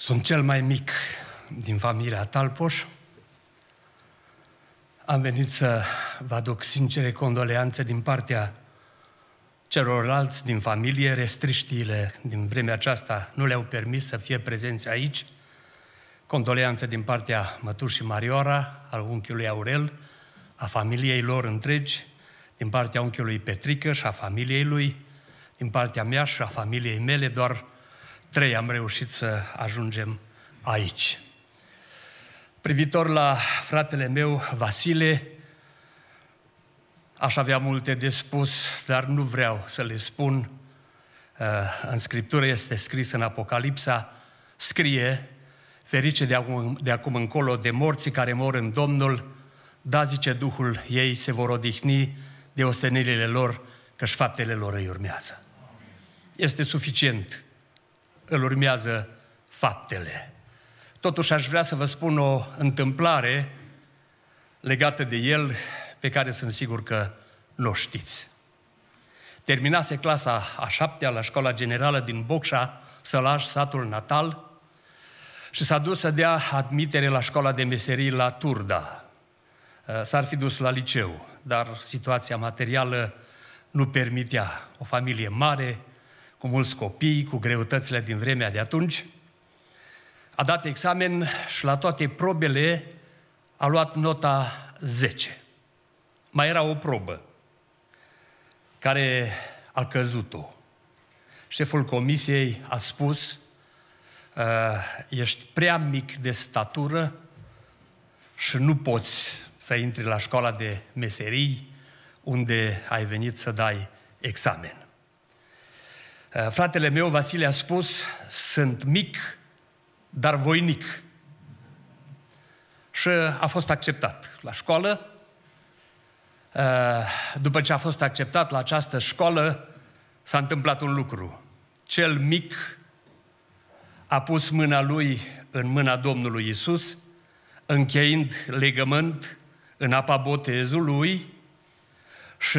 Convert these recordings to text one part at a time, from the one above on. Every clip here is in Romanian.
Sunt cel mai mic din familia Talpoș. Am venit să vă aduc sincere condoleanțe din partea celorlalți din familie. Restriștiile din vremea aceasta nu le-au permis să fie prezenți aici. Condoleanțe din partea mătușii Mariora, al unchiului Aurel, a familiei lor întregi, din partea unchiului Petrică și a familiei lui, din partea mea și a familiei mele, doar trei am reușit să ajungem aici. Privitor la fratele meu, Vasile, aș avea multe de spus, dar nu vreau să le spun. Uh, în Scriptură este scris în Apocalipsa, scrie, ferice de acum, de acum încolo de morții care mor în Domnul, da, zice Duhul, ei se vor odihni de ostenirile lor, și faptele lor îi urmează. Este suficient îl urmează faptele. Totuși aș vrea să vă spun o întâmplare legată de el pe care sunt sigur că nu o știți. Terminase clasa a șaptea la școala generală din Bocșa, Sălaș, satul natal, și s-a dus să dea admitere la școala de meserii la Turda. Uh, s-ar fi dus la liceu, dar situația materială nu permitea. O familie mare, cu mulți copii, cu greutățile din vremea de atunci. A dat examen și la toate probele a luat nota 10. Mai era o probă care a căzut-o. Șeful comisiei a spus, uh, ești prea mic de statură și nu poți să intri la școala de meserii unde ai venit să dai examen. Eh, fratele meu, Vasile, a spus, sunt mic, dar voinic. Și a fost acceptat la școală. Eh, după ce a fost acceptat la această școală, s-a întâmplat un lucru. Cel mic a pus mâna lui în mâna Domnului Isus, încheind legământ în apa botezului și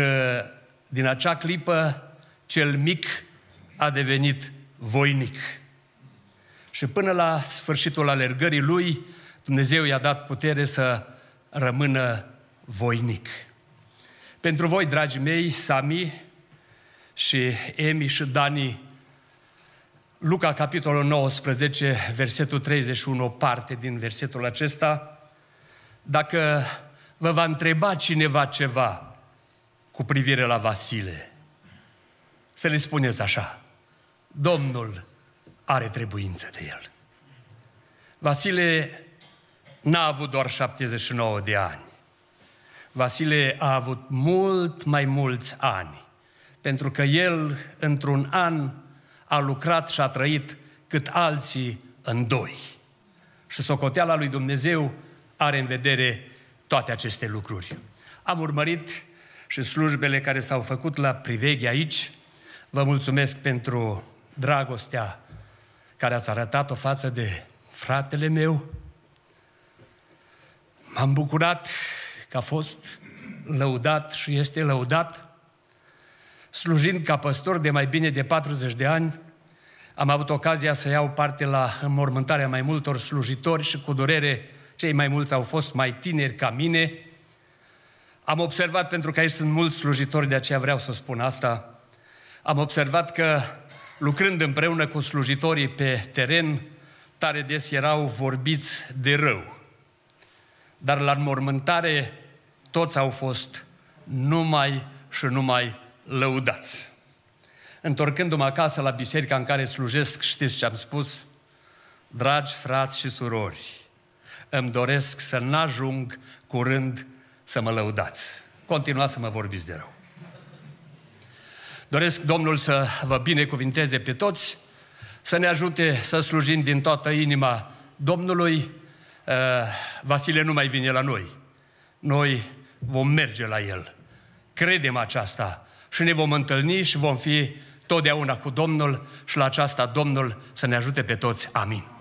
din acea clipă cel mic a devenit voinic. Și până la sfârșitul alergării lui, Dumnezeu i-a dat putere să rămână voinic. Pentru voi, dragii mei, Sami și Emi și Dani, Luca, capitolul 19, versetul 31, o parte din versetul acesta, dacă vă va întreba cineva ceva cu privire la Vasile, să le spuneți așa. Domnul are trebuință de el. Vasile n-a avut doar 79 de ani. Vasile a avut mult mai mulți ani, pentru că el, într-un an, a lucrat și a trăit cât alții în doi. Și socoteala lui Dumnezeu are în vedere toate aceste lucruri. Am urmărit și slujbele care s-au făcut la priveghi aici. Vă mulțumesc pentru dragostea care ați arătat-o față de fratele meu. M-am bucurat că a fost lăudat și este lăudat. Slujind ca păstor de mai bine de 40 de ani, am avut ocazia să iau parte la înmormântarea mai multor slujitori și cu durere cei mai mulți au fost mai tineri ca mine. Am observat, pentru că aici sunt mulți slujitori, de aceea vreau să spun asta, am observat că lucrând împreună cu slujitorii pe teren, tare des erau vorbiți de rău. Dar la înmormântare toți au fost numai și numai lăudați. Întorcându-mă acasă la biserica în care slujesc, știți ce am spus? Dragi frați și surori, îmi doresc să n-ajung curând să mă lăudați. Continuați să mă vorbiți de rău. Doresc Domnul să vă binecuvinteze pe toți, să ne ajute să slujim din toată inima Domnului. Eh, Vasile nu mai vine la noi. Noi vom merge la El. Credem aceasta și ne vom întâlni și vom fi totdeauna cu Domnul și la aceasta Domnul să ne ajute pe toți. Amin.